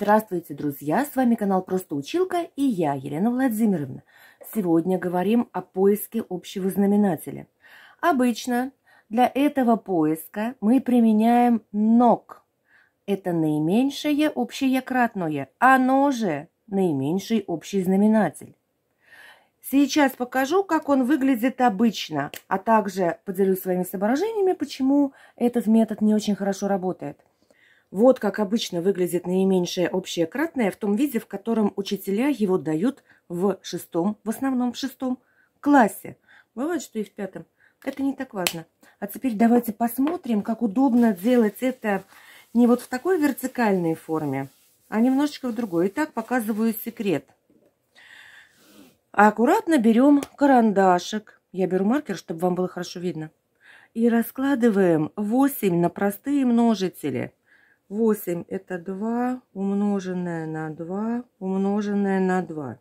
Здравствуйте, друзья! С вами канал Просто Училка и я, Елена Владимировна. Сегодня говорим о поиске общего знаменателя. Обычно для этого поиска мы применяем ног. Это наименьшее общее кратное, оно же наименьший общий знаменатель. Сейчас покажу, как он выглядит обычно, а также поделюсь своими соображениями, почему этот метод не очень хорошо работает – вот как обычно выглядит наименьшее общее кратное в том виде, в котором учителя его дают в шестом, в основном в шестом классе. Бывает, что и в пятом. Это не так важно. А теперь давайте посмотрим, как удобно делать это не вот в такой вертикальной форме, а немножечко в другой. Итак, показываю секрет. Аккуратно берем карандашик. Я беру маркер, чтобы вам было хорошо видно. И раскладываем 8 на простые множители – 8 это 2 умноженное на 2 умноженное на 2.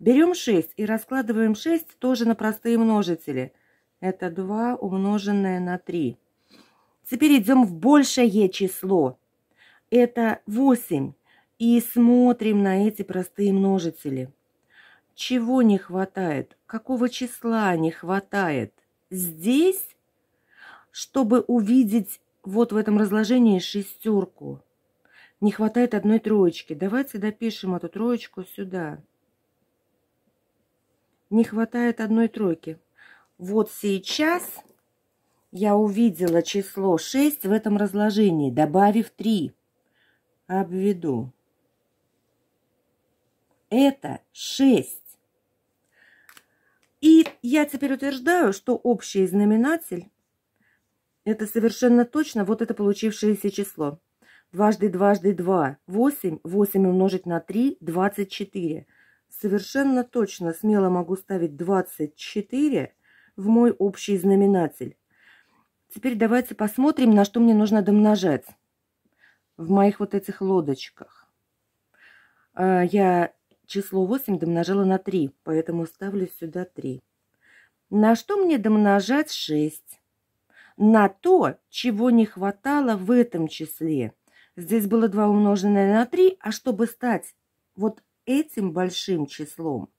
Берем 6 и раскладываем 6 тоже на простые множители. Это 2 умноженное на 3. Теперь идем в большее число. Это 8. И смотрим на эти простые множители. Чего не хватает? Какого числа не хватает? Здесь, чтобы увидеть вот в этом разложении шестерку. Не хватает одной троечки. Давайте допишем эту троечку сюда. Не хватает одной тройки. Вот сейчас я увидела число 6 в этом разложении, добавив 3. Обведу. Это 6. И я теперь утверждаю, что общий знаменатель это совершенно точно вот это получившееся число. Дважды дважды два – восемь. Восемь умножить на три – двадцать четыре. Совершенно точно смело могу ставить двадцать четыре в мой общий знаменатель. Теперь давайте посмотрим, на что мне нужно домножать в моих вот этих лодочках. А, я число восемь домножила на три, поэтому ставлю сюда три. На что мне домножать Шесть на то, чего не хватало в этом числе. Здесь было 2 умноженное на 3, а чтобы стать вот этим большим числом,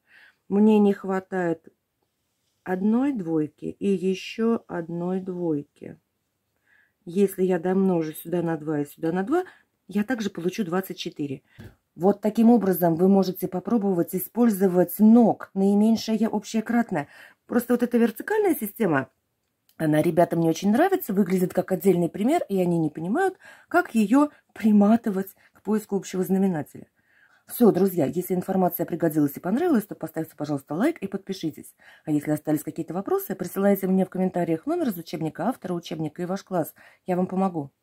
мне не хватает одной двойки и еще одной двойки. Если я домножу сюда на 2 и сюда на 2, я также получу 24. Вот таким образом вы можете попробовать использовать ног наименьшее общее кратное. Просто вот эта вертикальная система – она ребятам не очень нравится, выглядит как отдельный пример, и они не понимают, как ее приматывать к поиску общего знаменателя. Все, друзья, если информация пригодилась и понравилась, то поставьте, пожалуйста, лайк и подпишитесь. А если остались какие-то вопросы, присылайте мне в комментариях номер из учебника автора, учебника и ваш класс. Я вам помогу.